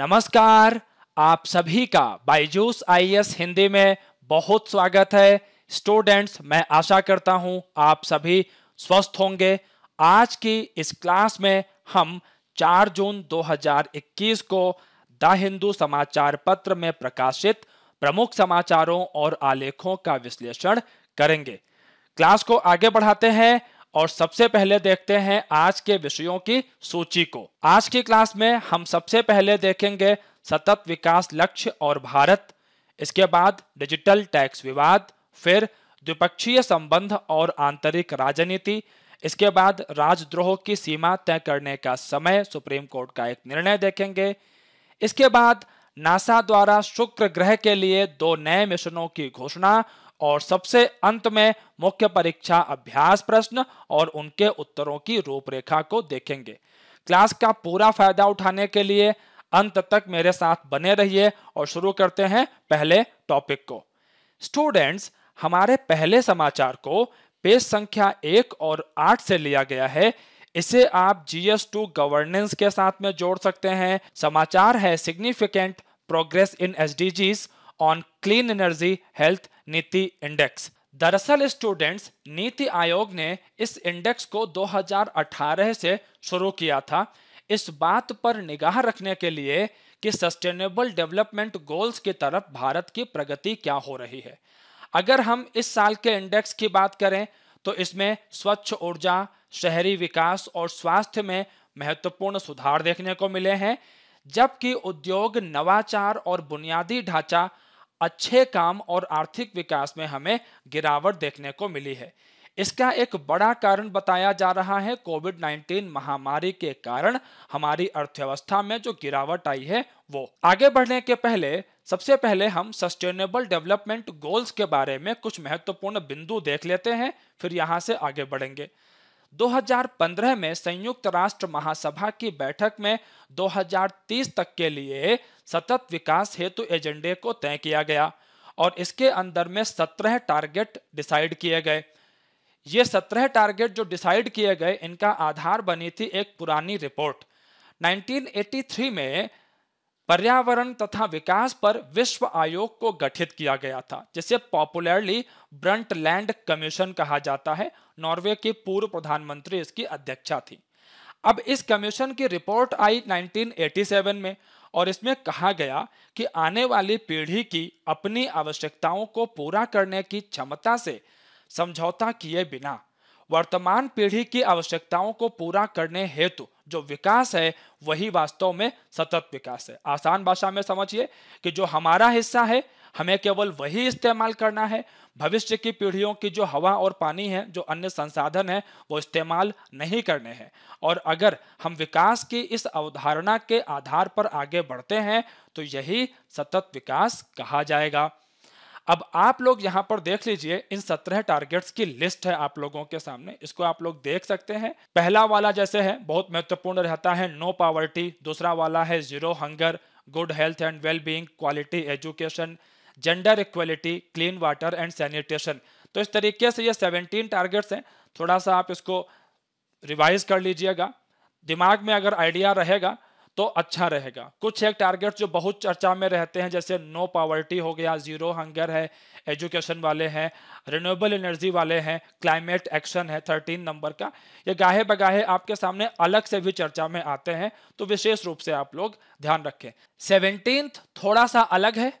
नमस्कार आप सभी का बाइजूस एस हिंदी में बहुत स्वागत है स्टूडेंट्स मैं आशा करता हूं आप सभी स्वस्थ होंगे आज की इस क्लास में हम 4 जून 2021 को द हिंदू समाचार पत्र में प्रकाशित प्रमुख समाचारों और आलेखों का विश्लेषण करेंगे क्लास को आगे बढ़ाते हैं और सबसे पहले देखते हैं आज के विषयों की सूची को आज की क्लास में हम सबसे पहले देखेंगे सतत विकास लक्ष्य और भारत इसके बाद डिजिटल टैक्स विवाद फिर द्विपक्षीय संबंध और आंतरिक राजनीति इसके बाद राजद्रोह की सीमा तय करने का समय सुप्रीम कोर्ट का एक निर्णय देखेंगे इसके बाद नासा द्वारा शुक्र ग्रह के लिए दो नए मिशनों की घोषणा और सबसे अंत में मुख्य परीक्षा अभ्यास प्रश्न और उनके उत्तरों की रूपरेखा को देखेंगे क्लास का पूरा फायदा उठाने के लिए अंत तक मेरे साथ बने रहिए और शुरू करते हैं पहले टॉपिक को स्टूडेंट्स हमारे पहले समाचार को पेज संख्या एक और आठ से लिया गया है इसे आप जीएस टू गवर्नेंस के साथ में जोड़ सकते हैं समाचार है significant progress in S on Clean Energy Health Niti Index. दरअसल स्टूडेंट्स नीति आयोग ने इस इंडेक्स को 2018 से शुरू किया था इस बात पर निगाह रखने के लिए कि सस्टेनेबल डेवलपमेंट गोल्स की तरफ भारत की प्रगति क्या हो रही है अगर हम इस साल के इंडेक्स की बात करें तो इसमें स्वच्छ ऊर्जा शहरी विकास और स्वास्थ्य में महत्वपूर्ण सुधार देखने को मिले हैं जबकि उद्योग नवाचार और बुनियादी ढांचा अच्छे काम और आर्थिक विकास में हमें गिरावट देखने को मिली है इसका एक बड़ा कारण बताया जा रहा है कोविड 19 महामारी के कारण हमारी अर्थव्यवस्था में जो गिरावट आई है वो आगे बढ़ने के पहले सबसे पहले हम सस्टेनेबल डेवलपमेंट गोल्स के बारे में कुछ महत्वपूर्ण बिंदु देख लेते हैं फिर यहाँ से आगे बढ़ेंगे 2015 में संयुक्त राष्ट्र महासभा की बैठक में 2030 तक के लिए सतत विकास हेतु एजेंडे को तय किया गया और इसके अंदर में 17 टारगेट डिसाइड किए गए ये 17 टारगेट जो डिसाइड किए गए इनका आधार बनी थी एक पुरानी रिपोर्ट 1983 में पर्यावरण तथा विकास पर विश्व आयोग को गठित किया गया था जिसे पॉपुलरली ब्रंटलैंड कमीशन कहा जाता है नॉर्वे की पूर्व प्रधानमंत्री इसकी अध्यक्षा थी अब इस कमीशन की रिपोर्ट आई 1987 में और इसमें कहा गया कि आने वाली पीढ़ी की अपनी आवश्यकताओं को पूरा करने की क्षमता से समझौता किए बिना वर्तमान पीढ़ी की आवश्यकताओं को पूरा करने हेतु जो विकास है वही वास्तव में सतत विकास है आसान भाषा में समझिए कि जो हमारा हिस्सा है हमें केवल वही इस्तेमाल करना है भविष्य की पीढ़ियों की जो हवा और पानी है जो अन्य संसाधन है वो इस्तेमाल नहीं करने हैं और अगर हम विकास की इस अवधारणा के आधार पर आगे बढ़ते हैं तो यही सतत विकास कहा जाएगा अब आप लोग यहां पर देख लीजिए इन सत्रह टारगेट्स की लिस्ट है आप लोगों के सामने इसको आप लोग देख सकते हैं पहला वाला जैसे है बहुत महत्वपूर्ण रहता है नो पावर्टी दूसरा वाला है zero hunger good health and well being quality education gender equality clean water and sanitation तो इस तरीके से ये 17 टारगेट्स हैं थोड़ा सा आप इसको रिवाइज कर लीजिएगा दिमाग में अगर आइडिया रहेगा तो अच्छा रहेगा कुछ एक टारगेट जो बहुत चर्चा में रहते हैं जैसे नो पावर्टी हो गया जीरो हंगर है एजुकेशन वाले हैं रिन्यूएबल एनर्जी वाले हैं क्लाइमेट एक्शन है थर्टीन नंबर का ये गाहे बगाहे आपके सामने अलग से भी चर्चा में आते हैं तो विशेष रूप से आप लोग ध्यान रखें सेवनटीन थोड़ा सा अलग है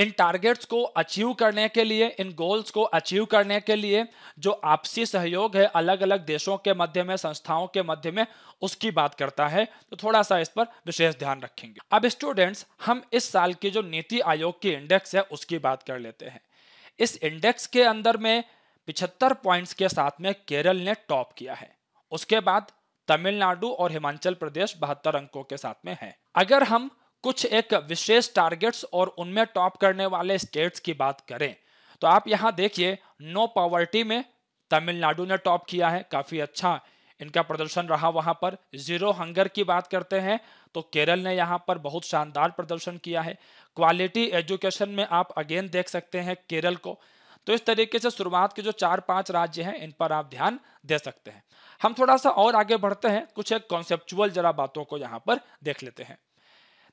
इन टारगेट्स को अचीव करने के लिए इन गोल्स को अचीव करने के लिए जो आपसी सहयोग है अलग अलग देशों के मध्य में संस्थाओं के मध्य में उसकी बात करता है तो थोड़ा सा इस पर विशेष ध्यान रखेंगे अब स्टूडेंट्स हम इस साल की जो नीति आयोग की इंडेक्स है उसकी बात कर लेते हैं इस इंडेक्स के अंदर में पिछहत्तर पॉइंट्स के साथ में केरल ने टॉप किया है उसके बाद तमिलनाडु और हिमाचल प्रदेश बहत्तर अंकों के साथ में है अगर हम कुछ एक विशेष टारगेट्स और उनमें टॉप करने वाले स्टेट्स की बात करें तो आप यहाँ देखिए नो पॉवर्टी में तमिलनाडु ने टॉप किया है काफ़ी अच्छा इनका प्रदर्शन रहा वहां पर जीरो हंगर की बात करते हैं तो केरल ने यहाँ पर बहुत शानदार प्रदर्शन किया है क्वालिटी एजुकेशन में आप अगेन देख सकते हैं केरल को तो इस तरीके से शुरुआत के जो चार पांच राज्य हैं इन पर आप ध्यान दे सकते हैं हम थोड़ा सा और आगे बढ़ते हैं कुछ एक कॉन्सेप्चुअल जरा बातों को यहाँ पर देख लेते हैं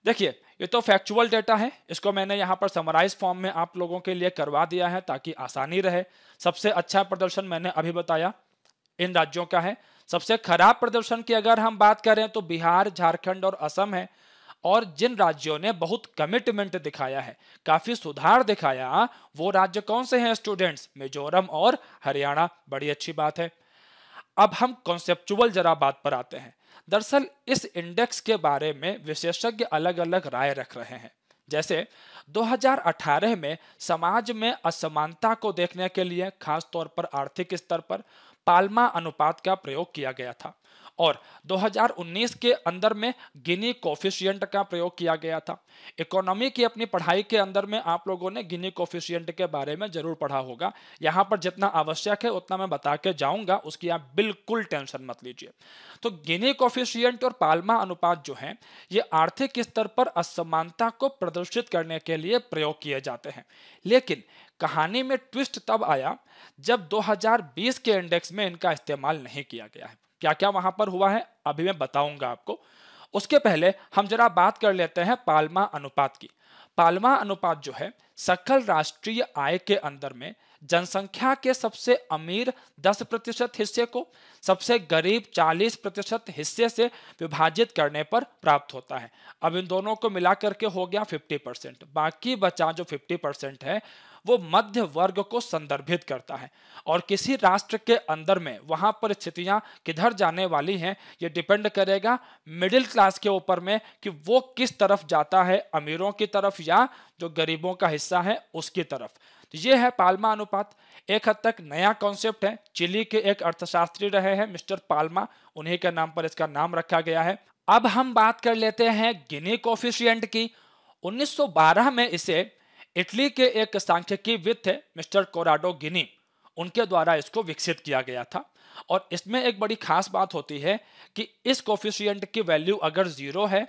देखिए ये तो फैक्चुअल डेटा है इसको मैंने यहाँ पर समराइज फॉर्म में आप लोगों के लिए करवा दिया है ताकि आसानी रहे सबसे अच्छा प्रदर्शन मैंने अभी बताया इन राज्यों का है सबसे खराब प्रदर्शन की अगर हम बात करें तो बिहार झारखंड और असम है और जिन राज्यों ने बहुत कमिटमेंट दिखाया है काफी सुधार दिखाया वो राज्य कौन से हैं स्टूडेंट्स मिजोरम और हरियाणा बड़ी अच्छी बात है अब हम कॉन्सेप्चुअल जरा बात पर आते हैं दरअसल इस इंडेक्स के बारे में विशेषज्ञ अलग अलग राय रख रहे हैं जैसे 2018 में समाज में असमानता को देखने के लिए खासतौर पर आर्थिक स्तर पर पाल्मा अनुपात का प्रयोग किया गया था और 2019 के अंदर में गिनी कोफिशियंट का प्रयोग किया गया था इकोनॉमी की अपनी पढ़ाई के अंदर में आप लोगों ने गिनी कोफिशियंट के बारे में जरूर पढ़ा होगा यहाँ पर जितना आवश्यक है उतना मैं बता के जाऊंगा उसकी आप बिल्कुल टेंशन मत लीजिए तो गिनी कोफिशियंट और पालमा अनुपात जो है ये आर्थिक स्तर पर असमानता को प्रदर्शित करने के लिए प्रयोग किए जाते हैं लेकिन कहानी में ट्विस्ट तब आया जब 2020 के इंडेक्स में इनका इस्तेमाल नहीं किया गया है क्या क्या वहां पर हुआ है अभी मैं बताऊंगा आपको उसके पहले हम जरा बात कर लेते हैं पालमा अनुपात की पालमा अनुपात जो है सकल राष्ट्रीय आय के अंदर में जनसंख्या के सबसे अमीर 10 प्रतिशत हिस्से को सबसे गरीब 40 प्रतिशत हिस्से से विभाजित करने पर प्राप्त होता है अब इन दोनों को मिलाकर के हो गया 50 परसेंट बाकी बचा जो 50 परसेंट है वो मध्य वर्ग को संदर्भित करता है और किसी राष्ट्र के अंदर में वहां पर स्थितियां किधर जाने वाली हैं ये डिपेंड करेगा मिडिल क्लास के ऊपर में कि वो किस तरफ जाता है अमीरों की तरफ या जो गरीबों का हिस्सा है उसकी तरफ तो ये है पालमा अनुपात एक हद तक नया कॉन्सेप्ट है चिली के एक अर्थशास्त्री रहे हैं मिस्टर पालमा उन्हीं के नाम पर इसका नाम रखा गया है अब हम बात कर लेते हैं गिनी कोफिशियंट की 1912 में इसे इटली के एक सांख्यिकी विद थे मिस्टर कोराडो गिनी उनके द्वारा इसको विकसित किया गया था और इसमें एक बड़ी खास बात होती है कि इस कोफिशियंट की वैल्यू अगर जीरो है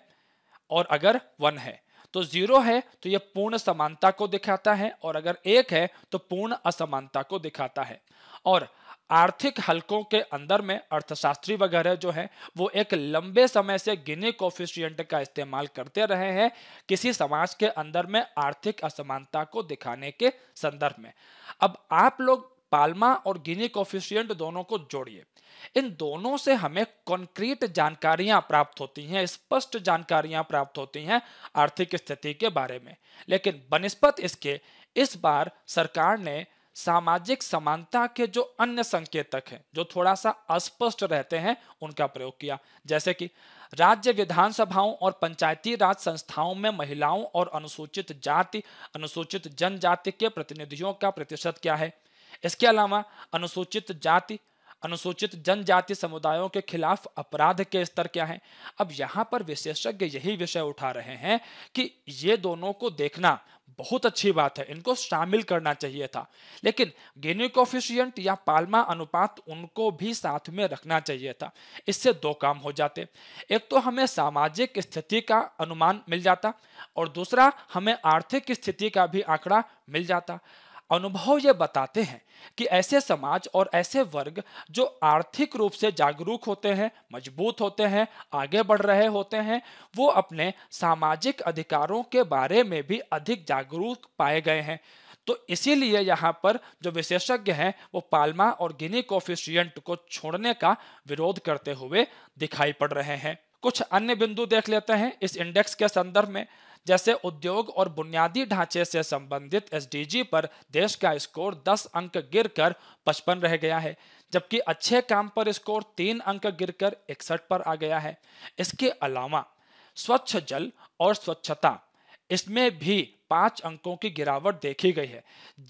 और अगर वन है तो जीरो है तो यह पूर्ण समानता को दिखाता है और अगर एक है तो पूर्ण असमानता को दिखाता है और आर्थिक हलकों के अंदर में अर्थशास्त्री वगैरह जो हैं वो एक लंबे समय से गिनी कोफिशियंट का इस्तेमाल करते रहे हैं किसी समाज के अंदर में आर्थिक असमानता को दिखाने के संदर्भ में अब आप लोग पाल्मा और गिनी कोफिशियंट दोनों को जोड़िए इन दोनों से हमें कॉन्क्रीट जानकारियां प्राप्त होती हैं स्पष्ट जानकारियां प्राप्त होती हैं आर्थिक स्थिति के बारे में लेकिन बनस्पत इसके इस बार सरकार ने सामाजिक समानता के जो अन्य संकेतक हैं जो थोड़ा सा अस्पष्ट रहते हैं उनका प्रयोग किया जैसे कि राज्य विधानसभाओं और पंचायती राज संस्थाओं में महिलाओं और अनुसूचित जाति अनुसूचित जनजाति के प्रतिनिधियों का प्रतिशत क्या है इसके अलावा अनुसूचित जाति अनुसूचित जनजाति समुदायों के खिलाफ अपराध के स्तर क्या है अब यहाँ पर विशेषज्ञ यही विषय उठा रहे हैं कि ये दोनों को देखना बहुत अच्छी बात है इनको शामिल करना चाहिए था लेकिन गेनिकोफिशियंट या पालमा अनुपात उनको भी साथ में रखना चाहिए था इससे दो काम हो जाते एक तो हमें सामाजिक स्थिति का अनुमान मिल जाता और दूसरा हमें आर्थिक स्थिति का भी आंकड़ा मिल जाता अनुभव ये बताते हैं कि ऐसे समाज और ऐसे वर्ग जो आर्थिक रूप से जागरूक होते हैं मजबूत होते हैं आगे बढ़ रहे होते हैं वो अपने सामाजिक अधिकारों के बारे में भी अधिक जागरूक पाए गए हैं तो इसीलिए यहाँ पर जो विशेषज्ञ हैं वो पालमा और गिनी कोफिशियंट को छोड़ने का विरोध करते हुए दिखाई पड़ रहे हैं कुछ अन्य बिंदु देख लेते हैं इस इंडेक्स के संदर्भ में जैसे उद्योग और बुनियादी ढांचे से संबंधित एसडीजी पर देश का स्कोर 10 अंक गिरकर 55 रह गया है जबकि अच्छे काम पर स्कोर 3 अंक गिरकर इकसठ पर आ गया है इसके अलावा स्वच्छ जल और स्वच्छता इसमें भी पांच अंकों की गिरावट देखी गई है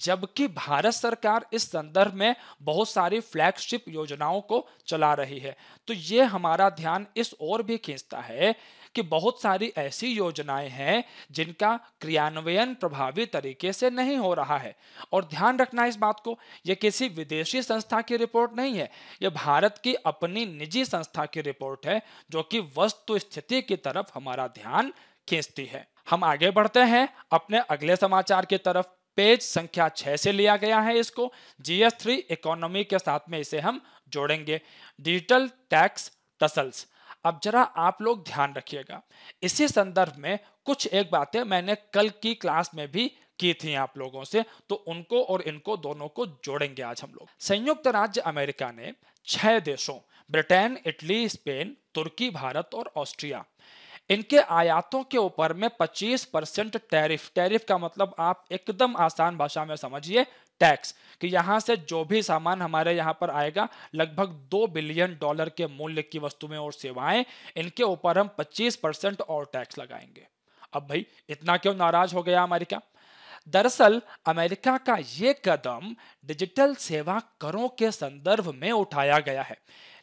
जबकि भारत सरकार इस संदर्भ में बहुत सारी फ्लैगशिप योजनाओं को चला रही है तो ये हमारा ध्यान इस ओर भी खींचता है कि बहुत सारी ऐसी योजनाएं हैं जिनका क्रियान्वयन प्रभावी तरीके से नहीं हो रहा है और ध्यान रखना इस बात को यह किसी विदेशी संस्था की रिपोर्ट नहीं है यह भारत की अपनी निजी संस्था की रिपोर्ट है जो कि वस्तु स्थिति की तरफ हमारा ध्यान खींचती है हम आगे बढ़ते हैं अपने अगले समाचार की तरफ पेज संख्या छह से लिया गया है इसको जीएस थ्री इकोनॉमी के साथ में इसे हम जोड़ेंगे डिजिटल टैक्स टसल्स अब जरा आप लोग ध्यान रखिएगा इसी संदर्भ में कुछ एक बातें मैंने कल की क्लास में भी की थी आप लोगों से तो उनको और इनको दोनों को जोड़ेंगे आज हम लोग संयुक्त राज्य अमेरिका ने छह देशों ब्रिटेन इटली स्पेन तुर्की भारत और ऑस्ट्रिया इनके आयातों के ऊपर में 25 परसेंट टैरिफ टैरिफ का मतलब आप एकदम आसान भाषा में समझिए टैक्स कि यहाँ से जो भी सामान हमारे यहाँ पर आएगा लगभग दो बिलियन डॉलर के मूल्य की वस्तुएं और सेवाएं इनके ऊपर हम 25 परसेंट और टैक्स लगाएंगे अब भाई इतना क्यों नाराज हो गया अमेरिका दरअसल अमेरिका का ये कदम डिजिटल सेवा करों के संदर्भ में उठाया गया है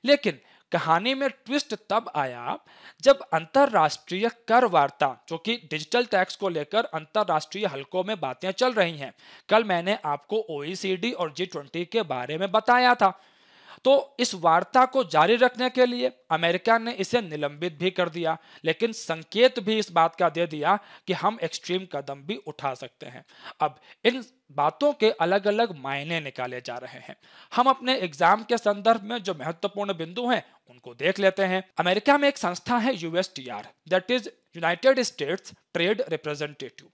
लेकिन कहानी में ट्विस्ट तब आया जब अंतर्राष्ट्रीय कर वार्ता जो कि डिजिटल टैक्स को लेकर अंतरराष्ट्रीय हलकों में बातें चल रही हैं कल मैंने आपको ओईसीडी और जी ट्वेंटी के बारे में बताया था तो इस वार्ता को जारी रखने के लिए अमेरिका ने इसे निलंबित भी कर दिया लेकिन संकेत भी इस बात का दे दिया कि हम एक्सट्रीम कदम भी उठा सकते हैं अब इन बातों के अलग अलग मायने निकाले जा रहे हैं हम अपने एग्जाम के संदर्भ में जो महत्वपूर्ण बिंदु हैं उनको देख लेते हैं अमेरिका में एक संस्था है USTR that is United States Trade Representative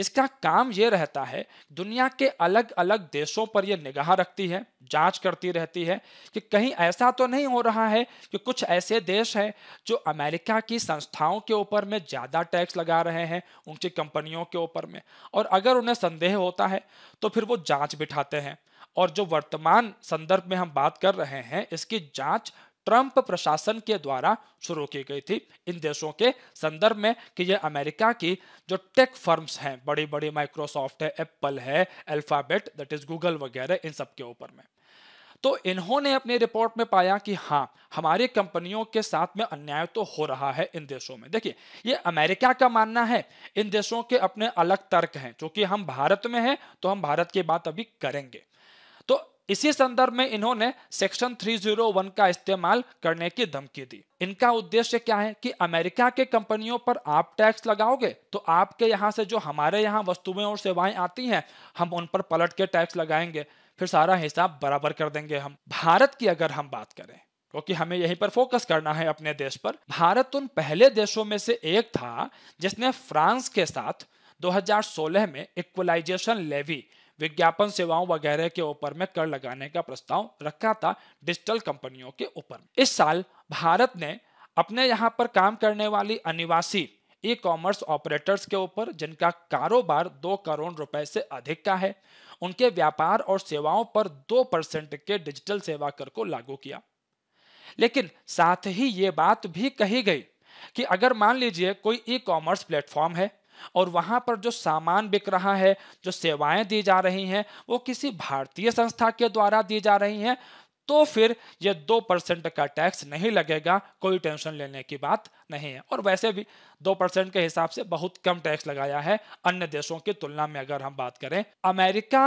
इसका काम ये रहता है दुनिया के अलग अलग देशों पर यह निगाह रखती है जांच करती रहती है कि कहीं ऐसा तो नहीं हो रहा है कि कुछ ऐसे देश हैं जो अमेरिका की संस्थाओं के ऊपर में ज़्यादा टैक्स लगा रहे हैं उनकी कंपनियों के ऊपर में और अगर उन्हें संदेह होता है तो फिर वो जाँच बिठाते हैं और जो वर्तमान संदर्भ में हम बात कर रहे हैं इसकी जांच ट्रंप प्रशासन के द्वारा शुरू की गई थी इन देशों के संदर्भ में कि ये अमेरिका की जो टेक फर्म्स हैं बड़ी बड़ी माइक्रोसॉफ्ट है एप्पल है अल्फाबेट दैट इज गूगल वगैरह इन सब के ऊपर में तो इन्होंने अपनी रिपोर्ट में पाया कि हाँ हमारी कंपनियों के साथ में अन्याय तो हो रहा है इन देशों में देखिए ये अमेरिका का मानना है इन देशों के अपने अलग तर्क हैं क्योंकि हम भारत में हैं तो हम भारत की बात अभी करेंगे इसी संदर्भ में इन्होंने सेक्शन 301 का इस्तेमाल करने की धमकी दी इनका उद्देश्य क्या है कि अमेरिका के कंपनियों पर आप टैक्स लगाओगे तो आपके यहाँ से जो हमारे यहाँ वस्तुएं और सेवाएं आती हैं हम उन पर पलट के टैक्स लगाएंगे फिर सारा हिसाब बराबर कर देंगे हम भारत की अगर हम बात करें क्योंकि हमें यहीं पर फोकस करना है अपने देश पर भारत उन पहले देशों में से एक था जिसने फ्रांस के साथ 2016 में इक्वलाइजेशन लेवी विज्ञापन सेवाओं वगैरह के ऊपर में कर लगाने का प्रस्ताव रखा था डिजिटल कंपनियों के ऊपर इस साल भारत ने अपने यहाँ पर काम करने वाली अनिवासी ई कॉमर्स ऑपरेटर्स के ऊपर जिनका कारोबार दो करोड़ रुपए से अधिक का है उनके व्यापार और सेवाओं पर दो परसेंट के डिजिटल सेवा कर को लागू किया लेकिन साथ ही ये बात भी कही गई कि अगर मान लीजिए कोई ई कॉमर्स प्लेटफॉर्म है और वहाँ पर जो सामान बिक रहा है जो सेवाएं दी जा रही हैं वो किसी भारतीय संस्था के द्वारा दी जा रही हैं तो फिर ये दो परसेंट का टैक्स नहीं लगेगा कोई टेंशन लेने की बात नहीं है और वैसे भी दो परसेंट के हिसाब से बहुत कम टैक्स लगाया है अन्य देशों की तुलना में अगर हम बात करें अमेरिका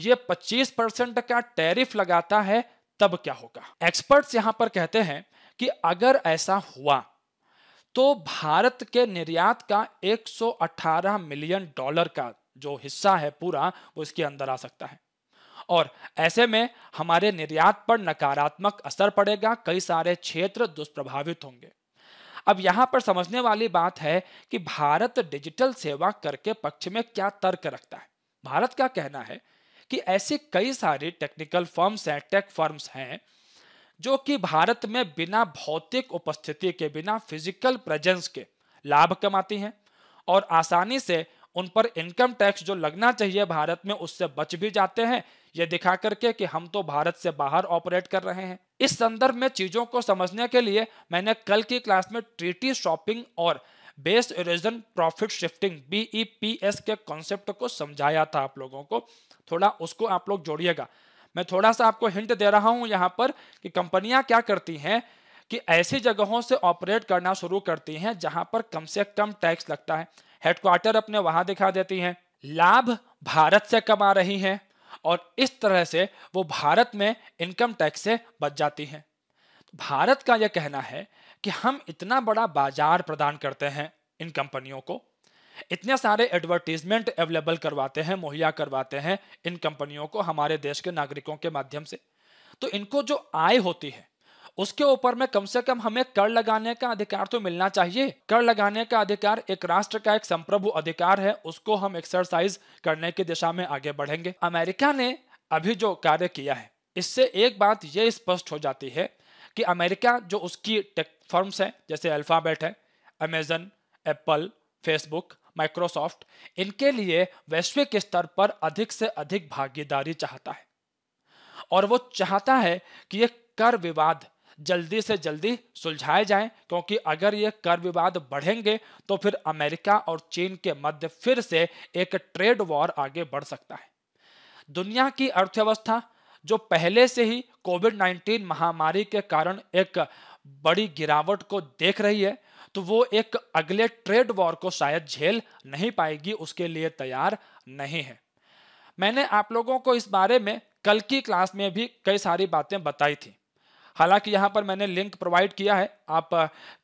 ये पच्चीस परसेंट का टैरिफ लगाता है तब क्या होगा एक्सपर्ट्स यहां पर कहते हैं कि अगर ऐसा हुआ तो भारत के निर्यात का 118 मिलियन डॉलर का जो हिस्सा है पूरा वो इसके अंदर आ सकता है और ऐसे में हमारे निर्यात पर नकारात्मक असर पड़ेगा कई सारे क्षेत्र दुष्प्रभावित होंगे अब यहां पर समझने वाली बात है कि भारत डिजिटल सेवा कर के पक्ष में क्या तर्क रखता है भारत का कहना है कि ऐसे कई सारी टेक्निकल फर्म्स हैं टेक फर्म्स हैं जो कि भारत में बिना भौतिक उपस्थिति के बिना फिजिकल प्रेजेंस के लाभ कमाती हैं और आसानी से उन पर इनकम टैक्स जो लगना चाहिए भारत में उससे बच भी जाते हैं ये दिखा करके कि हम तो भारत से बाहर ऑपरेट कर रहे हैं इस संदर्भ में चीजों को समझने के लिए मैंने कल की क्लास में ट्रीटी शॉपिंग और base erosion profit shifting BEPS के कॉन्सेप्ट को समझाया था आप लोगों को थोड़ा उसको आप लोग जोड़िएगा मैं थोड़ा सा आपको हिंट दे रहा हूं यहाँ पर कि कंपनियां क्या करती हैं कि ऐसी जगहों से ऑपरेट करना शुरू करती हैं जहां पर कम से कम टैक्स लगता है हेडक्वार्टर अपने वहां दिखा देती हैं लाभ भारत से कमा रही हैं और इस तरह से वो भारत में इनकम टैक्स से बच जाती हैं भारत का यह कहना है कि हम इतना बड़ा बाजार प्रदान करते हैं इन कंपनियों को इतने सारे एडवर्टीजमेंट अवेलेबल करवाते हैं मुहैया करवाते हैं इन कंपनियों को हमारे देश के नागरिकों के माध्यम से तो इनको जो आय होती है उसके ऊपर में कम से कम हमें कर लगाने का अधिकार तो मिलना चाहिए कर लगाने का अधिकार एक राष्ट्र का एक संप्रभु अधिकार है उसको हम एक्सरसाइज करने की दिशा में आगे बढ़ेंगे अमेरिका ने अभी जो कार्य किया है इससे एक बात यह स्पष्ट हो जाती है कि अमेरिका जो उसकी टेक फर्म्स हैं जैसे अल्फाबेट है अमेजन एप्पल फेसबुक माइक्रोसॉफ्ट इनके लिए वैश्विक स्तर पर अधिक से अधिक भागीदारी चाहता है और वो चाहता है कि ये कर विवाद जल्दी से जल्दी सुलझाए जाएं क्योंकि अगर ये कर विवाद बढ़ेंगे तो फिर अमेरिका और चीन के मध्य फिर से एक ट्रेड वॉर आगे बढ़ सकता है दुनिया की अर्थव्यवस्था जो पहले से ही कोविड 19 महामारी के कारण एक बड़ी गिरावट को देख रही है तो वो एक अगले ट्रेड वॉर को शायद झेल नहीं पाएगी उसके लिए तैयार नहीं है मैंने आप लोगों को इस बारे में कल की क्लास में भी कई सारी बातें बताई थी हालांकि यहां पर मैंने लिंक प्रोवाइड किया है आप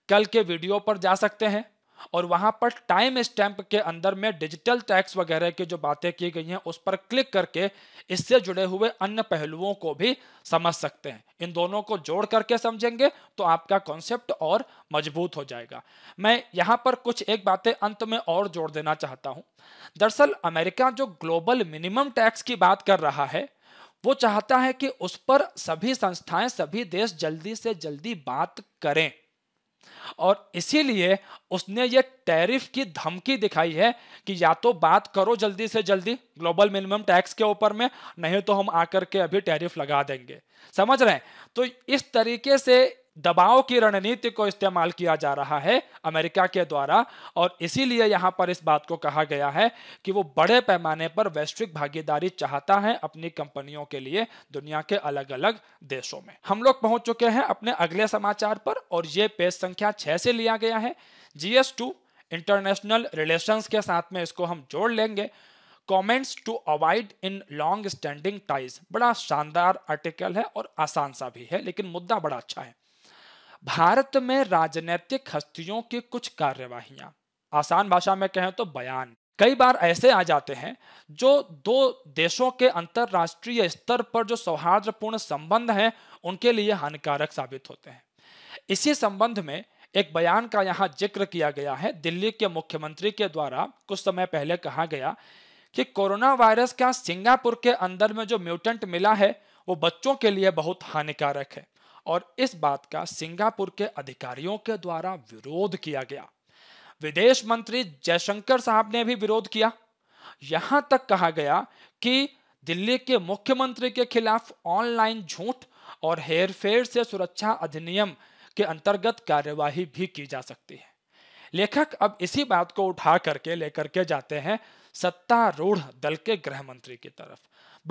कल के वीडियो पर जा सकते हैं और वहां पर टाइम स्टैम्प के अंदर में डिजिटल टैक्स वगैरह की जो बातें की गई हैं उस पर क्लिक करके इससे जुड़े हुए अन्य पहलुओं को भी समझ सकते हैं इन दोनों को जोड़ करके समझेंगे तो आपका कॉन्सेप्ट और मजबूत हो जाएगा मैं यहां पर कुछ एक बातें अंत में और जोड़ देना चाहता हूं दरअसल अमेरिका जो ग्लोबल मिनिमम टैक्स की बात कर रहा है वो चाहता है कि उस पर सभी संस्थाएं सभी देश जल्दी से जल्दी बात करें और इसीलिए उसने ये टैरिफ की धमकी दिखाई है कि या तो बात करो जल्दी से जल्दी ग्लोबल मिनिमम टैक्स के ऊपर में नहीं तो हम आकर के अभी टैरिफ लगा देंगे समझ रहे हैं तो इस तरीके से दबाव की रणनीति को इस्तेमाल किया जा रहा है अमेरिका के द्वारा और इसीलिए यहाँ पर इस बात को कहा गया है कि वो बड़े पैमाने पर वैश्विक भागीदारी चाहता है अपनी कंपनियों के लिए दुनिया के अलग अलग देशों में हम लोग पहुंच चुके हैं अपने अगले समाचार पर और ये पेज संख्या छह से लिया गया है जीएस इंटरनेशनल रिलेशन के साथ में इसको हम जोड़ लेंगे comments to avoid in long standing ties बड़ा शानदार आर्टिकल है और आसान सा भी है लेकिन मुद्दा बड़ा अच्छा है भारत में राजनैतिक हस्तियों की कुछ कार्यवाहियां आसान भाषा में कहें तो बयान कई बार ऐसे आ जाते हैं जो दो देशों के अंतरराष्ट्रीय स्तर पर जो सौहार्दपूर्ण संबंध हैं उनके लिए हानिकारक साबित होते हैं इसी संबंध में एक बयान का यहाँ जिक्र किया गया है दिल्ली के मुख्यमंत्री के द्वारा कुछ समय पहले कहा गया कि कोरोना वायरस का सिंगापुर के अंदर में जो म्यूटेंट मिला है वो बच्चों के लिए बहुत हानिकारक है और इस बात का सिंगापुर के अधिकारियों के द्वारा विरोध किया गया विदेश मंत्री जयशंकर साहब ने भी विरोध किया यहां तक कहा गया कि दिल्ली के मुख्यमंत्री के खिलाफ ऑनलाइन झूठ और हेरफेर से सुरक्षा अधिनियम के अंतर्गत कार्यवाही भी की जा सकती है लेखक अब इसी बात को उठा करके लेकर के जाते हैं सत्तारूढ़ दल के गृह मंत्री की तरफ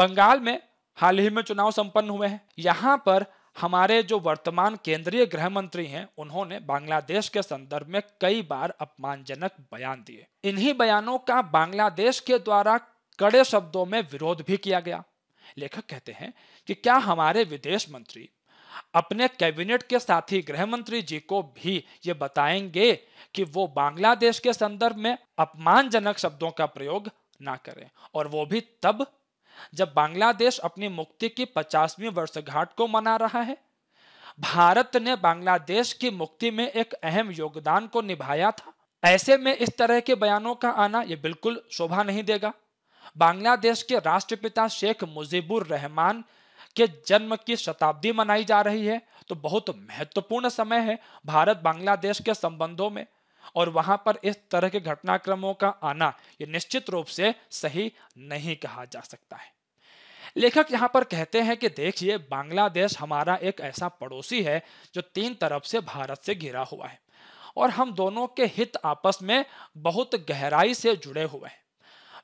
बंगाल में हाल ही में चुनाव संपन्न हुए हैं यहां पर हमारे जो वर्तमान केंद्रीय गृह मंत्री हैं उन्होंने बांग्लादेश के संदर्भ में कई बार अपमानजनक बयान दिए इन्हीं बयानों का बांग्लादेश के द्वारा कड़े शब्दों में विरोध भी किया गया लेखक कहते हैं कि क्या हमारे विदेश मंत्री अपने कैबिनेट के साथी गृह मंत्री जी को भी ये बताएंगे कि वो बांग्लादेश के संदर्भ में अपमानजनक शब्दों का प्रयोग ना करें और वो भी तब जब बांग्लादेश अपनी मुक्ति की पचासवीं वर्षगांठ को मना रहा है भारत ने बांग्लादेश की मुक्ति में एक अहम योगदान को निभाया था ऐसे में इस तरह के बयानों का आना यह बिल्कुल शोभा नहीं देगा बांग्लादेश के राष्ट्रपिता शेख मुजीबुर रहमान के जन्म की शताब्दी मनाई जा रही है तो बहुत महत्वपूर्ण समय है भारत बांग्लादेश के संबंधों में और वहां पर इस तरह के घटनाक्रमों का आना ये निश्चित रूप से सही नहीं कहा जा सकता है लेखक यहाँ पर कहते हैं कि देखिए बांग्लादेश हमारा एक ऐसा पड़ोसी है जो तीन तरफ से भारत से घिरा हुआ है और हम दोनों के हित आपस में बहुत गहराई से जुड़े हुए हैं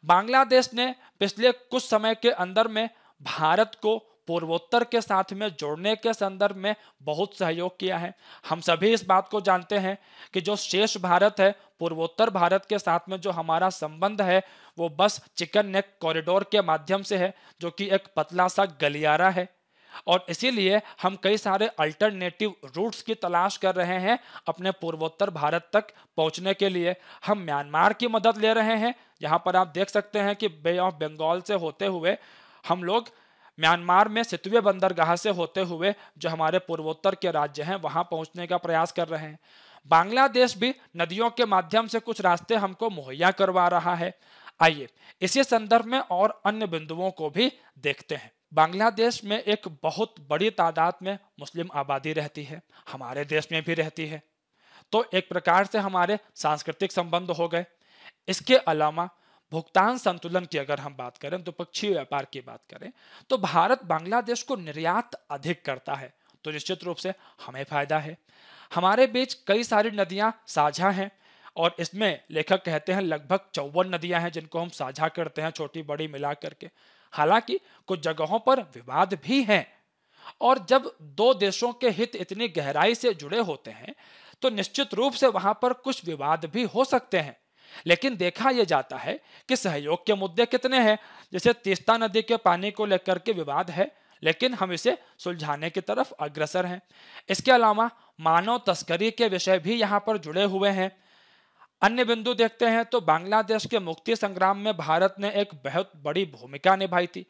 बांग्लादेश ने पिछले कुछ समय के अंदर में भारत को पूर्वोत्तर के साथ में जोड़ने के संदर्भ में बहुत सहयोग किया है हम सभी इस बात को जानते हैं कि जो शेष भारत है पूर्वोत्तर भारत के साथ में जो हमारा संबंध है वो बस चिकन नेक कॉरिडोर के माध्यम से है जो कि एक पतला सा गलियारा है और इसीलिए हम कई सारे अल्टरनेटिव रूट्स की तलाश कर रहे हैं अपने पूर्वोत्तर भारत तक पहुंचने के लिए हम म्यांमार की मदद ले रहे हैं यहाँ पर आप देख सकते हैं कि बे ऑफ बंगाल से होते हुए हम लोग म्यांमार में सितवे बंदरगाह से होते हुए जो हमारे पूर्वोत्तर के राज्य हैं वहां पहुंचने का प्रयास कर रहे हैं बांग्लादेश भी नदियों के माध्यम से कुछ रास्ते हमको मुहैया करवा रहा है आइए इसी संदर्भ में और अन्य बिंदुओं को भी देखते हैं बांग्लादेश में एक बहुत बड़ी तादाद में मुस्लिम आबादी रहती है हमारे देश में भी रहती है तो एक प्रकार से हमारे सांस्कृतिक संबंध हो गए इसके अलावा भुगतान संतुलन की अगर हम बात करें द्विपक्षीय तो व्यापार की बात करें तो भारत बांग्लादेश को निर्यात अधिक करता है तो निश्चित रूप से हमें फायदा है हमारे बीच कई सारी नदियां साझा हैं और इसमें लेखक कहते हैं लगभग चौवन नदियां हैं जिनको हम साझा करते हैं छोटी बड़ी मिला करके हालांकि कुछ जगहों पर विवाद भी हैं और जब दो देशों के हित इतनी गहराई से जुड़े होते हैं तो निश्चित रूप से वहां पर कुछ विवाद भी हो सकते हैं लेकिन देखा यह जाता है कि सहयोग के मुद्दे कितने हैं जैसे तीस्ता नदी के पानी को लेकर के विवाद है लेकिन हम इसे सुलझाने की तरफ अग्रसर हैं इसके अलावा मानव तस्करी के विषय भी यहाँ पर जुड़े हुए हैं अन्य बिंदु देखते हैं तो बांग्लादेश के मुक्ति संग्राम में भारत ने एक बहुत बड़ी भूमिका निभाई थी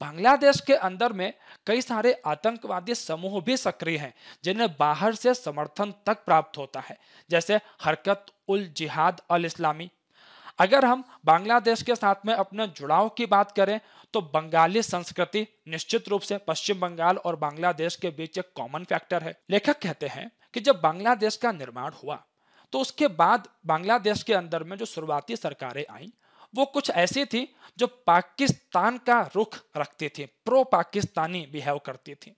बांग्लादेश के अंदर में कई सारे आतंकवादी समूह भी सक्रिय हैं जिन्हें बाहर से समर्थन तक प्राप्त होता है जैसे हरकत उल जिहाद अल इस्लामी अगर हम बांग्लादेश के साथ में अपने जुड़ाव की बात करें तो बंगाली संस्कृति निश्चित रूप से पश्चिम बंगाल और बांग्लादेश के बीच एक कॉमन फैक्टर है लेखक कहते हैं कि जब बांग्लादेश का निर्माण हुआ तो उसके बाद बांग्लादेश के अंदर में जो शुरुआती सरकारें आई वो कुछ ऐसी थी जो पाकिस्तान का रुख रखती थी प्रो पाकिस्तानी बिहेव करती थी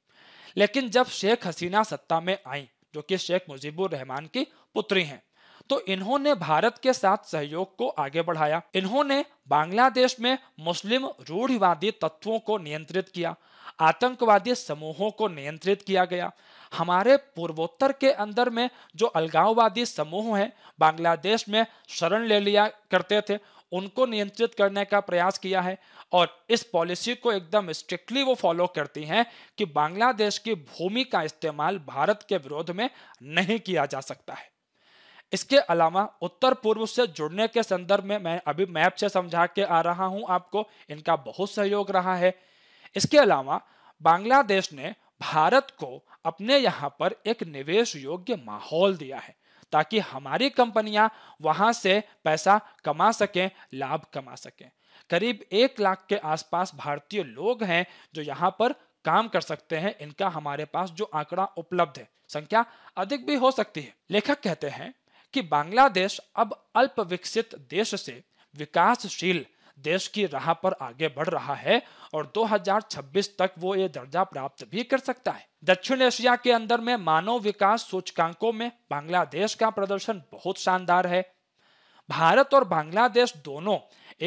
लेकिन जब शेख हसीना सत्ता में आई जो कि शेख मुजीबुर रहमान की पुत्री हैं तो इन्होंने भारत के साथ सहयोग को आगे बढ़ाया इन्होंने बांग्लादेश में मुस्लिम रूढ़िवादी तत्वों को नियंत्रित किया आतंकवादी समूहों को नियंत्रित किया गया हमारे पूर्वोत्तर के अंदर में जो अलगाववादी समूह हैं बांग्लादेश में शरण ले लिया करते थे उनको नियंत्रित करने का प्रयास किया है और इस पॉलिसी को एकदम स्ट्रिक्टली वो फॉलो करती हैं कि बांग्लादेश की भूमि का इस्तेमाल भारत के विरोध में नहीं किया जा सकता है इसके अलावा उत्तर पूर्व से जुड़ने के संदर्भ में मैं अभी मैप से समझा के आ रहा हूं आपको इनका बहुत सहयोग रहा है इसके अलावा बांग्लादेश ने भारत को अपने यहाँ पर एक निवेश योग्य माहौल दिया है ताकि हमारी कंपनियां वहां से पैसा कमा सकें लाभ कमा सकें करीब एक लाख के आसपास भारतीय लोग हैं जो यहाँ पर काम कर सकते हैं इनका हमारे पास जो आंकड़ा उपलब्ध है संख्या अधिक भी हो सकती है लेखक कहते हैं कि बांग्लादेश अब अल्प विकसित देश से विकासशील देश की राह पर आगे बढ़ रहा है और 2026 तक वो ये दर्जा प्राप्त भी कर सकता है दक्षिण एशिया के अंदर में मानव विकास सूचकांकों में बांग्लादेश का प्रदर्शन बहुत शानदार है भारत और बांग्लादेश दोनों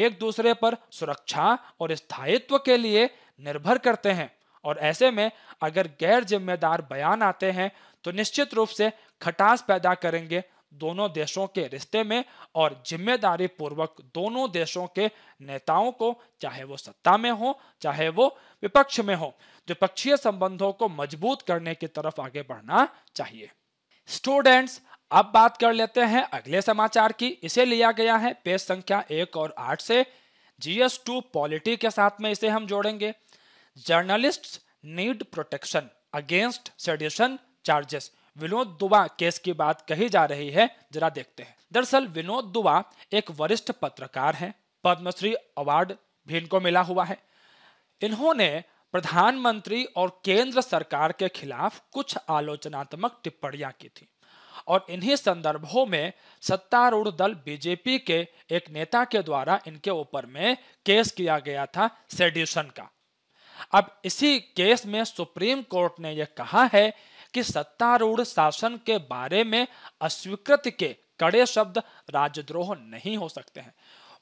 एक दूसरे पर सुरक्षा और स्थायित्व के लिए निर्भर करते हैं और ऐसे में अगर गैर जिम्मेदार बयान आते हैं तो निश्चित रूप से खटास पैदा करेंगे दोनों देशों के रिश्ते में और जिम्मेदारी पूर्वक दोनों देशों के नेताओं को चाहे वो सत्ता में हो चाहे वो विपक्ष में हो द्विपक्षीय संबंधों को मजबूत करने की तरफ आगे बढ़ना चाहिए स्टूडेंट्स अब बात कर लेते हैं अगले समाचार की इसे लिया गया है पेज संख्या एक और आठ से जीएस टू पॉलिटी के साथ में इसे हम जोड़ेंगे journalist need protection against sedition charges Vinod Dua case की बात कही जा रही है जरा देखते हैं दरअसल विनोद दुबा एक वरिष्ठ पत्रकार हैं पद्मश्री अवार्ड भी इनको मिला हुआ है इन्होंने प्रधानमंत्री और केंद्र सरकार के खिलाफ कुछ आलोचनात्मक टिप्पणियां की थी और इन्हीं संदर्भों में सत्तारूढ़ दल बीजेपी के एक नेता के द्वारा इनके ऊपर में केस किया गया था सेड्यूशन का अब इसी केस में सुप्रीम कोर्ट ने यह कहा है कि सत्तारूढ़ शासन के बारे में अस्वीकृति के कड़े शब्द राजद्रोह नहीं हो सकते हैं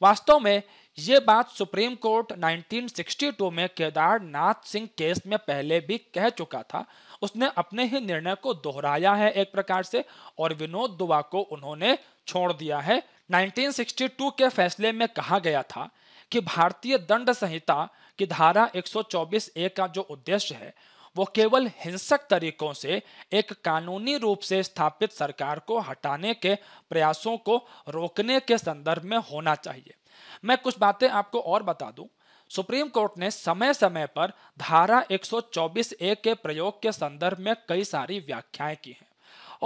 वास्तव में ये बात सुप्रीम कोर्ट 1962 में केदारनाथ सिंह केस में पहले भी कह चुका था उसने अपने ही निर्णय को दोहराया है एक प्रकार से और विनोद दुआ को उन्होंने छोड़ दिया है 1962 के फैसले में कहा गया था कि भारतीय दंड संहिता की धारा 124 ए का जो उद्देश्य है वो केवल हिंसक तरीकों से एक कानूनी रूप से स्थापित सरकार को हटाने के प्रयासों को रोकने के संदर्भ में होना चाहिए मैं कुछ बातें आपको और बता दूं सुप्रीम कोर्ट ने समय समय पर धारा 124 ए के प्रयोग के संदर्भ में कई सारी व्याख्याएं की हैं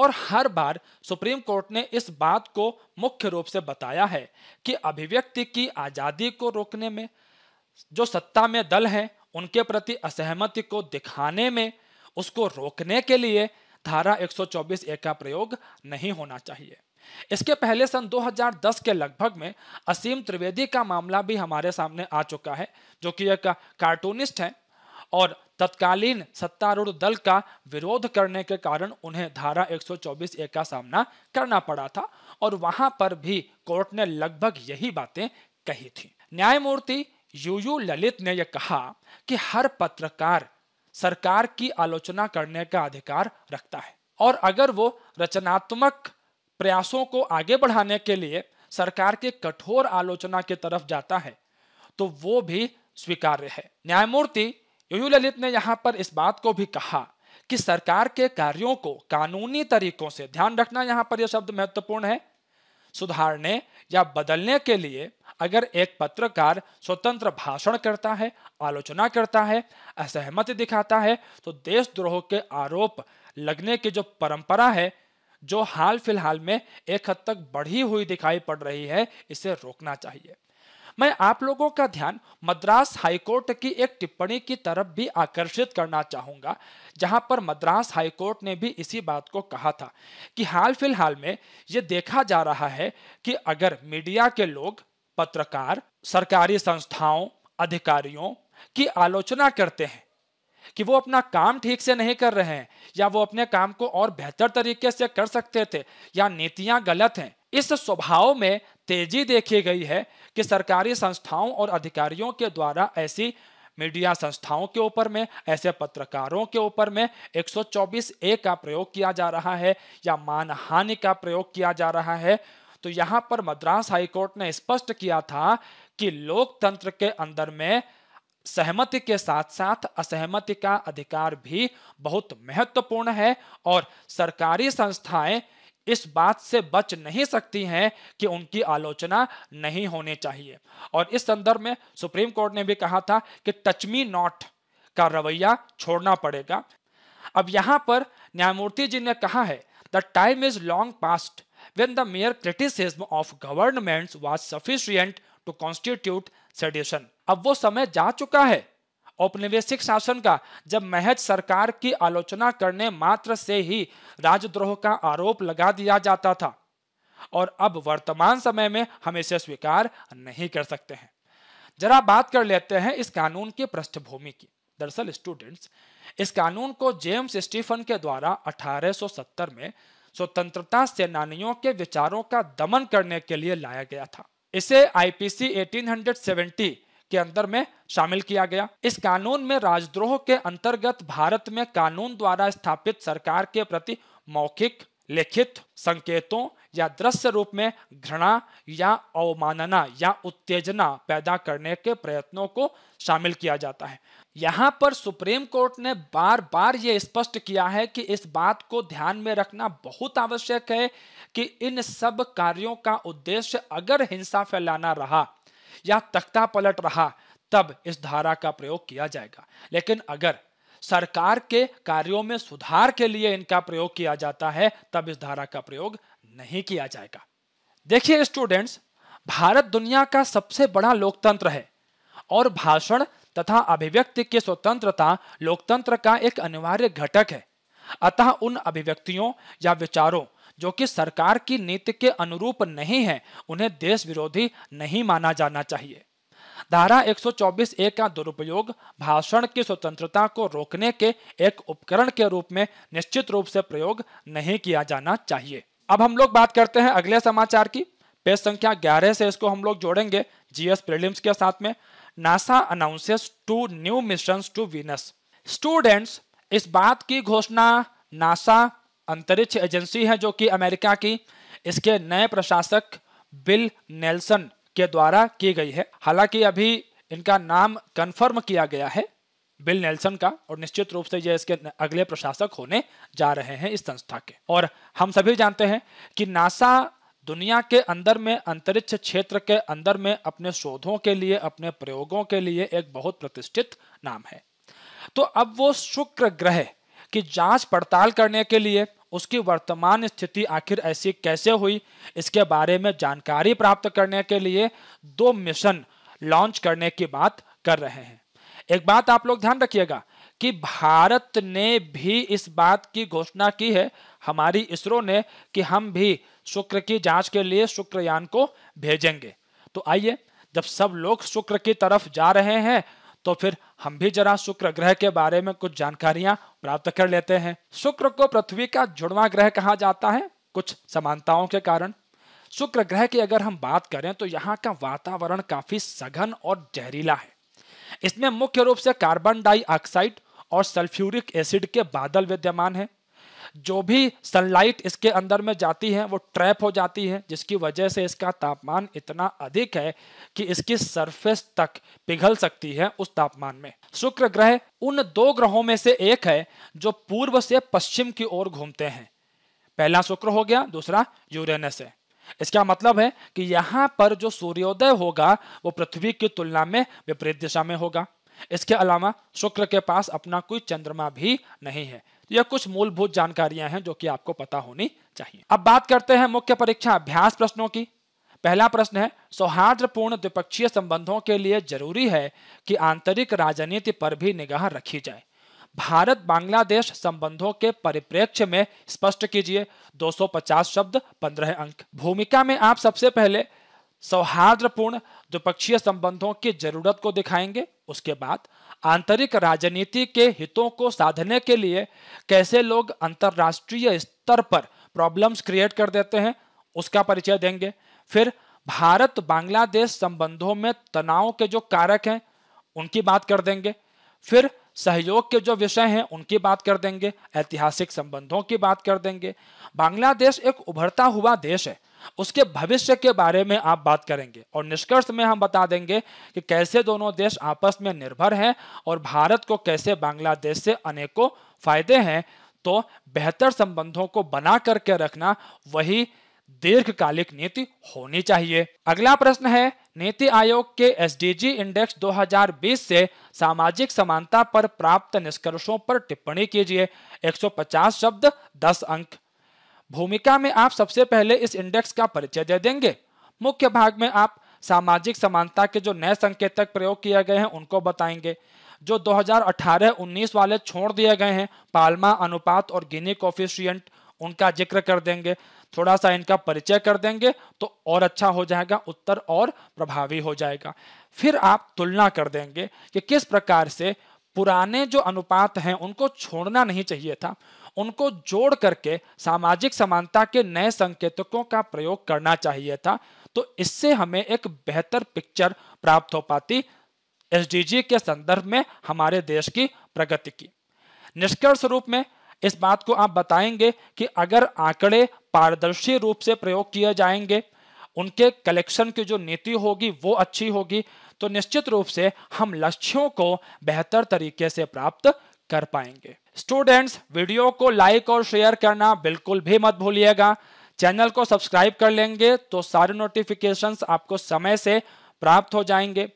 और हर बार सुप्रीम कोर्ट ने इस बात को मुख्य रूप से बताया है कि अभिव्यक्ति की आजादी को रोकने में जो सत्ता में दल हैं उनके प्रति असहमति को दिखाने में उसको रोकने के लिए धारा 124 ए का प्रयोग नहीं होना चाहिए इसके पहले सन 2010 के लगभग में असीम त्रिवेदी का मामला भी हमारे सामने आ चुका है जो कि एक कार्टूनिस्ट है और तत्कालीन सत्तारूढ़ दल का विरोध करने के कारण उन्हें धारा 124 ए का सामना करना पड़ा था और वहां पर भी कोर्ट ने लगभग यही बातें कही थी न्यायमूर्ति यूयू ललित ने यह कहा कि हर पत्रकार सरकार की आलोचना करने का अधिकार रखता है और अगर वो रचनात्मक प्रयासों को आगे बढ़ाने के लिए सरकार के कठोर आलोचना की तरफ जाता है तो वो भी स्वीकार्य है न्यायमूर्ति यूयू ललित ने यहाँ पर इस बात को भी कहा कि सरकार के कार्यों को कानूनी तरीकों से ध्यान रखना यहाँ पर यह शब्द महत्वपूर्ण है सुधारने या बदलने के लिए अगर एक पत्रकार स्वतंत्र भाषण करता है आलोचना करता है असहमति दिखाता है तो देशद्रोह के आरोप लगने की जो परंपरा है जो हाल फिलहाल में एक हद तक बढ़ी हुई दिखाई पड़ रही है इसे रोकना चाहिए मैं आप लोगों का ध्यान मद्रास हाईकोर्ट की एक टिप्पणी की तरफ भी आकर्षित करना चाहूंगा जहां पर मद्रास हाईकोर्ट ने भी इसी बात को कहा था कि हाल फिलहाल में ये देखा जा रहा है कि अगर मीडिया के लोग पत्रकार सरकारी संस्थाओं अधिकारियों की आलोचना करते हैं कि वो अपना काम ठीक से नहीं कर रहे हैं या वो अपने काम को और बेहतर तरीके से कर सकते थे या नीतियां गलत हैं इस स्वभाव में तेजी देखी गई है कि सरकारी संस्थाओं और अधिकारियों के द्वारा ऐसी मीडिया संस्थाओं के ऊपर में ऐसे पत्रकारों के ऊपर में 124 ए का प्रयोग किया जा रहा है या मानहानि का प्रयोग किया जा रहा है तो यहाँ पर मद्रास हाईकोर्ट ने स्पष्ट किया था कि लोकतंत्र के अंदर में सहमति के साथ साथ असहमति का अधिकार भी बहुत महत्वपूर्ण है और सरकारी संस्थाएं इस बात से बच नहीं सकती हैं कि उनकी आलोचना नहीं होनी चाहिए और इस संदर्भ में सुप्रीम कोर्ट ने भी कहा था कि टचमी नॉट का रवैया छोड़ना पड़ेगा अब यहां पर न्यायमूर्ति जी ने कहा है the time is long past when the mere criticism of government was sufficient to constitute sedition अब वो समय जा चुका है औपनिवेशिक शासन का जब महज सरकार की आलोचना करने मात्र से ही राजद्रोह का आरोप लगा दिया जाता था और अब वर्तमान समय में हम इसे स्वीकार नहीं कर सकते हैं जरा बात कर लेते हैं इस कानून की पृष्ठभूमि की दरअसल स्टूडेंट्स इस कानून को जेम्स स्टीफन के द्वारा 1870 में स्वतंत्रता सेनानियों के विचारों का दमन करने के लिए लाया गया था इसे आईपीसी 1870 के अंदर में शामिल किया गया इस कानून में राजद्रोह के अंतर्गत भारत में कानून द्वारा स्थापित सरकार के प्रति मौखिक लिखित संकेतों या दृश्य रूप में घृणा या अवमानना या उत्तेजना पैदा करने के प्रयत्नों को शामिल किया जाता है यहाँ पर सुप्रीम कोर्ट ने बार बार ये स्पष्ट किया है कि इस बात को ध्यान में रखना बहुत आवश्यक है कि इन सब कार्यों का उद्देश्य अगर हिंसा फैलाना रहा या तख्ता पलट रहा तब इस धारा का प्रयोग किया जाएगा लेकिन अगर सरकार के कार्यों में सुधार के लिए इनका प्रयोग किया जाता है तब इस धारा का प्रयोग नहीं किया जाएगा देखिए स्टूडेंट्स भारत दुनिया का सबसे बड़ा लोकतंत्र है और भाषण तथा अभिव्यक्ति की स्वतंत्रता लोकतंत्र का एक अनिवार्य घटक है अतः उन अभिव्यक्तियों या विचारों जो कि सरकार की नीति के अनुरूप नहीं है उन्हें देश विरोधी नहीं माना जाना चाहिए धारा 124 ए का दुरुपयोग भाषण की स्वतंत्रता को रोकने के एक उपकरण के रूप में निश्चित रूप से प्रयोग नहीं किया जाना चाहिए अब हम लोग बात करते हैं अगले समाचार की पेज संख्या 11 से इसको हम लोग जोड़ेंगे जीएस प्रीलिम्स के साथ में NASA announces two new mission to Venus students इस बात की घोषणा नासा अंतरिक्ष एजेंसी है जो कि अमेरिका की इसके नए प्रशासक बिल नेल्सन के द्वारा की गई है हालांकि अभी इनका नाम कन्फर्म किया गया है बिल नेल्सन का और निश्चित रूप से ये इसके अगले प्रशासक होने जा रहे हैं इस संस्था के और हम सभी जानते हैं कि नासा दुनिया के अंदर में अंतरिक्ष क्षेत्र के अंदर में अपने शोधों के लिए अपने प्रयोगों के लिए एक बहुत प्रतिष्ठित नाम है तो अब वो शुक्र ग्रह की जांच पड़ताल करने के लिए उसकी वर्तमान स्थिति आखिर ऐसी कैसे हुई इसके बारे में जानकारी प्राप्त करने के लिए दो मिशन लॉन्च करने की बात कर रहे हैं एक बात आप लोग ध्यान रखिएगा कि भारत ने भी इस बात की घोषणा की है हमारी इसरो ने कि हम भी शुक्र की जांच के लिए शुक्रयान को भेजेंगे तो आइए जब सब लोग शुक्र की तरफ जा रहे हैं तो फिर हम भी जरा शुक्र ग्रह के बारे में कुछ जानकारियां प्राप्त कर लेते हैं शुक्र को पृथ्वी का जुड़वा ग्रह कहा जाता है कुछ समानताओं के कारण शुक्र ग्रह की अगर हम बात करें तो यहाँ का वातावरण काफी सघन और जहरीला है इसमें मुख्य रूप से कार्बन डाइऑक्साइड और सल्फ्यूरिक एसिड के बादल विद्यमान है जो भी सनलाइट इसके अंदर में जाती है वो ट्रैप हो जाती है जिसकी वजह से इसका तापमान इतना अधिक है कि इसकी सरफेस तक पिघल सकती है उस तापमान में शुक्र ग्रह उन दो ग्रहों में से एक है जो पूर्व से पश्चिम की ओर घूमते हैं पहला शुक्र हो गया दूसरा यूरेनस है इसका मतलब है कि यहाँ पर जो सूर्योदय होगा वो पृथ्वी की तुलना में विपरीत दिशा में होगा इसके अलावा शुक्र के पास अपना कोई चंद्रमा भी नहीं है यह कुछ मूलभूत जानकारियां हैं जो कि आपको पता होनी चाहिए अब बात करते हैं मुख्य परीक्षा अभ्यास प्रश्नों की पहला प्रश्न है सौहार्दपूर्ण द्विपक्षीय संबंधों के लिए जरूरी है कि आंतरिक राजनीति पर भी निगाह रखी जाए भारत बांग्लादेश संबंधों के परिप्रेक्ष्य में स्पष्ट कीजिए 250 शब्द 15 अंक भूमिका में आप सबसे पहले सौहार्दपूर्ण द्विपक्षीय संबंधों की जरूरत को दिखाएंगे उसके बाद आंतरिक राजनीति के हितों को साधने के लिए कैसे लोग अंतर्राष्ट्रीय स्तर पर प्रॉब्लम्स क्रिएट कर देते हैं उसका परिचय देंगे फिर भारत बांग्लादेश संबंधों में तनाव के जो कारक हैं उनकी बात कर देंगे फिर सहयोग के जो विषय हैं उनकी बात कर देंगे ऐतिहासिक संबंधों की बात कर देंगे बांग्लादेश एक उभरता हुआ देश है उसके भविष्य के बारे में आप बात करेंगे और निष्कर्ष में हम बता देंगे कि कैसे दोनों देश आपस में निर्भर हैं और भारत को कैसे बांग्लादेश से अनेकों फायदे हैं तो बेहतर संबंधों को बना करके रखना वही दीर्घकालिक नीति होनी चाहिए अगला प्रश्न है नीति आयोग के एस इंडेक्स 2020 से सामाजिक समानता पर प्राप्त निष्कर्षों पर टिप्पणी कीजिए 150 शब्द 10 अंक भूमिका में आप सबसे पहले इस इंडेक्स का परिचय दे देंगे मुख्य भाग में आप सामाजिक समानता के जो नए संकेतक प्रयोग किए गए हैं उनको बताएंगे जो 2018-19 वाले छोड़ दिए गए हैं पालमा अनुपात और गिनी कोफिशियंट उनका जिक्र कर देंगे थोड़ा सा इनका परिचय कर देंगे तो और अच्छा हो जाएगा उत्तर और प्रभावी हो जाएगा फिर आप तुलना कर देंगे कि किस प्रकार से पुराने जो अनुपात हैं उनको छोड़ना नहीं चाहिए था उनको जोड़ करके सामाजिक समानता के नए संकेतकों का प्रयोग करना चाहिए था तो इससे हमें एक बेहतर पिक्चर प्राप्त हो पाती एसडीजी के संदर्भ में हमारे देश की प्रगति की निष्कर्ष रूप में इस बात को आप बताएंगे कि अगर आंकड़े पारदर्शी रूप से प्रयोग किए जाएंगे उनके कलेक्शन की जो नीति होगी वो अच्छी होगी तो निश्चित रूप से हम लक्ष्यों को बेहतर तरीके से प्राप्त कर पाएंगे स्टूडेंट्स वीडियो को लाइक और शेयर करना बिल्कुल भी मत भूलिएगा चैनल को सब्सक्राइब कर लेंगे तो सारे नोटिफिकेशन आपको समय से प्राप्त हो जाएंगे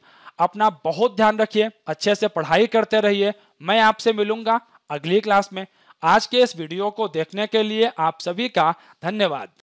अपना बहुत ध्यान रखिए अच्छे से पढ़ाई करते रहिए मैं आपसे मिलूंगा अगली क्लास में आज के इस वीडियो को देखने के लिए आप सभी का धन्यवाद